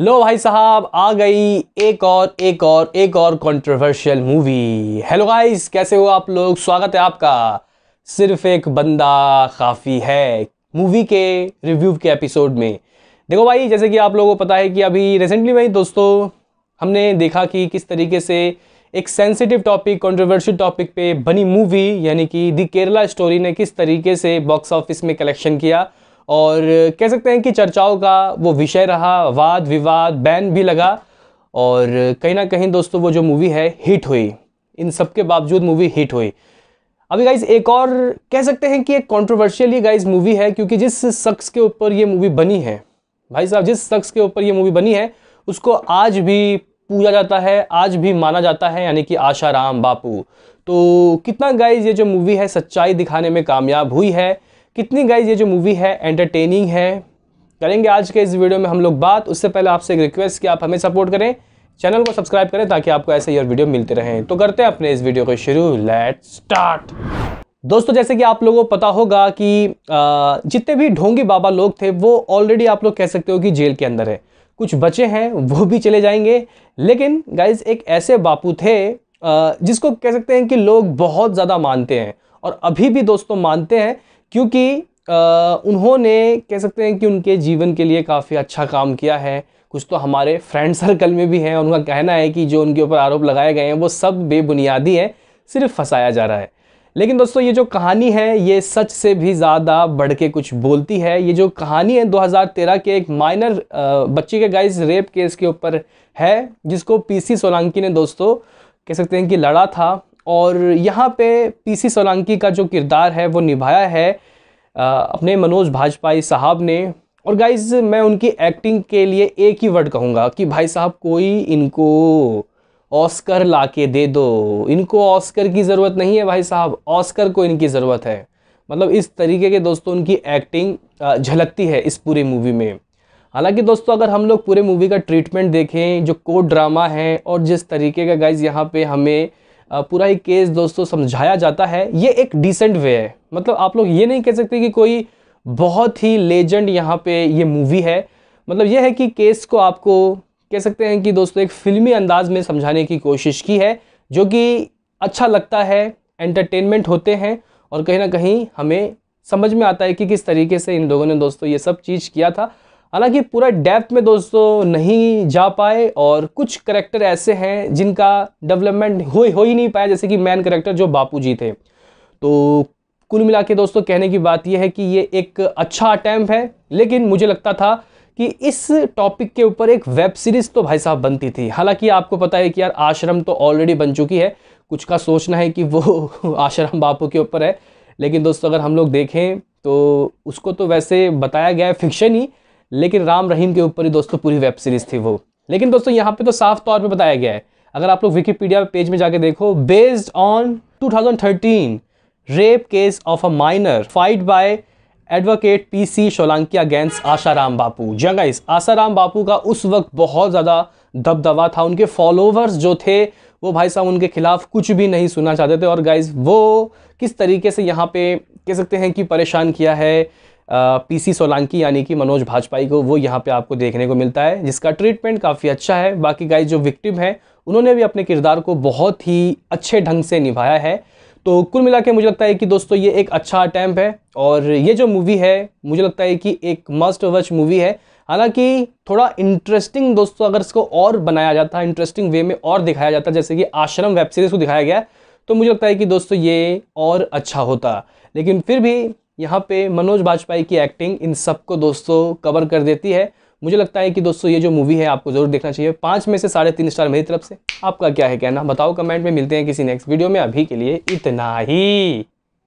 लो भाई साहब आ गई एक और एक और एक और कंट्रोवर्शियल मूवी हेलो गाइस कैसे हो आप लोग स्वागत है आपका सिर्फ एक बंदा काफ़ी है मूवी के रिव्यू के एपिसोड में देखो भाई जैसे कि आप लोगों को पता है कि अभी रिसेंटली भाई दोस्तों हमने देखा कि किस तरीके से एक सेंसिटिव टॉपिक कंट्रोवर्शियल टॉपिक पे बनी मूवी यानी कि दी केरला स्टोरी ने किस तरीके से बॉक्स ऑफिस में कलेक्शन किया और कह सकते हैं कि चर्चाओं का वो विषय रहा वाद विवाद बैन भी लगा और कहीं ना कहीं दोस्तों वो जो मूवी है हिट हुई इन सब के बावजूद मूवी हिट हुई अभी गाइज एक और कह सकते हैं कि एक कॉन्ट्रोवर्शियल गाइज मूवी है क्योंकि जिस शख्स के ऊपर ये मूवी बनी है भाई साहब जिस शख्स के ऊपर ये मूवी बनी है उसको आज भी पूजा जाता है आज भी माना जाता है यानी कि आशाराम बापू तो कितना गाइज ये जो मूवी है सच्चाई दिखाने में कामयाब हुई है कितनी गाइज ये जो मूवी है एंटरटेनिंग है करेंगे आज के इस वीडियो में हम लोग बात उससे पहले आपसे एक रिक्वेस्ट कि आप हमें सपोर्ट करें चैनल को सब्सक्राइब करें ताकि आपको ऐसे ही और वीडियो मिलते रहें तो करते हैं अपने इस वीडियो को शुरू लेट स्टार्ट दोस्तों जैसे कि आप लोगों को पता होगा कि जितने भी ढोंगी बाबा लोग थे वो ऑलरेडी आप लोग कह सकते हो कि जेल के अंदर है कुछ बचे हैं वो भी चले जाएंगे लेकिन गाइज एक ऐसे बापू थे जिसको कह सकते हैं कि लोग बहुत ज़्यादा मानते हैं और अभी भी दोस्तों मानते हैं क्योंकि उन्होंने कह सकते हैं कि उनके जीवन के लिए काफ़ी अच्छा काम किया है कुछ तो हमारे फ्रेंड सर्कल में भी हैं उनका कहना है कि जो उनके ऊपर आरोप लगाए गए हैं वो सब बेबुनियादी हैं सिर्फ फंसाया जा रहा है लेकिन दोस्तों ये जो कहानी है ये सच से भी ज़्यादा बढ़ के कुछ बोलती है ये जो कहानी है 2013 के एक माइनर बच्ची के गाइस रेप केस के ऊपर है जिसको पीसी सोलंकी ने दोस्तों कह सकते हैं कि लड़ा था और यहाँ पे पीसी सोलंकी का जो किरदार है वो निभाया है अपने मनोज भाजपाई साहब ने और गाइज मैं उनकी एक्टिंग के लिए एक ही वर्ड कहूँगा कि भाई साहब कोई इनको ऑस्कर ला के दे दो इनको ऑस्कर की ज़रूरत नहीं है भाई साहब ऑस्कर को इनकी ज़रूरत है मतलब इस तरीके के दोस्तों उनकी एक्टिंग झलकती है इस पूरी मूवी में हालांकि दोस्तों अगर हम लोग पूरे मूवी का ट्रीटमेंट देखें जो कोड ड्रामा है और जिस तरीके का गाइज यहाँ पे हमें पूरा ही केस दोस्तों समझाया जाता है ये एक डिसेंट वे है मतलब आप लोग ये नहीं कह सकते कि कोई बहुत ही लेजेंड यहाँ पे ये मूवी है मतलब ये है कि केस को आपको कह सकते हैं कि दोस्तों एक फिल्मी अंदाज में समझाने की कोशिश की है जो कि अच्छा लगता है एंटरटेनमेंट होते हैं और कहीं ना कहीं हमें समझ में आता है कि किस तरीके से इन लोगों ने दोस्तों ये सब चीज़ किया था हालांकि पूरा डेप्थ में दोस्तों नहीं जा पाए और कुछ करेक्टर ऐसे हैं जिनका डेवलपमेंट हो हो ही नहीं पाया जैसे कि मैन करेक्टर जो बापू जी थे तो कुल मिला के दोस्तों कहने की बात यह है कि ये एक अच्छा अटैम्प है लेकिन मुझे लगता था कि इस टॉपिक के ऊपर एक वेब सीरीज़ तो भाई साहब बनती थी हालांकि आपको पता है कि यार आश्रम तो ऑलरेडी बन चुकी है कुछ का सोचना है कि वो आश्रम बापू के ऊपर है लेकिन दोस्तों अगर हम लोग देखें तो उसको तो वैसे बताया गया है फिक्शन ही लेकिन राम रहीम के ऊपर ही दोस्तों पूरी वेब सीरीज़ थी वो लेकिन दोस्तों यहाँ पे तो साफ तौर पे बताया गया है अगर आप लोग विकीपीडिया पेज में जाके देखो based on 2013 rape case of a minor fight by advocate PC Solanki against Asaram Bapu जंग आशाराम बापू का उस वक्त बहुत ज़्यादा दबदबा था उनके फॉलोवर्स जो थे वो भाई साहब उनके खिलाफ कुछ भी नहीं सुनना चाहते थे और गाइज वो किस तरीके से यहाँ पे कह सकते हैं कि परेशान किया है पीसी सोलंकी यानी कि मनोज भाजपाई को वो यहाँ पे आपको देखने को मिलता है जिसका ट्रीटमेंट काफ़ी अच्छा है बाकी गाइज जो विक्टिम हैं उन्होंने भी अपने किरदार को बहुत ही अच्छे ढंग से निभाया है तो कुल मिला के मुझे लगता है कि दोस्तों ये एक अच्छा अटैम्प है और ये जो मूवी है मुझे लगता है कि एक मस्ट वच मूवी है हालांकि थोड़ा इंटरेस्टिंग दोस्तों अगर इसको और बनाया जाता है इंटरेस्टिंग वे में और दिखाया जाता जैसे कि आश्रम वेब सीरीज़ को दिखाया गया तो मुझे लगता है कि दोस्तों ये और अच्छा होता लेकिन फिर भी यहाँ पे मनोज बाजपेई की एक्टिंग इन सबको दोस्तों कवर कर देती है मुझे लगता है कि दोस्तों ये जो मूवी है आपको जरूर देखना चाहिए पाँच में से साढ़े तीन स्टार मेरी तरफ से आपका क्या है कहना बताओ कमेंट में मिलते हैं किसी नेक्स्ट वीडियो में अभी के लिए इतना ही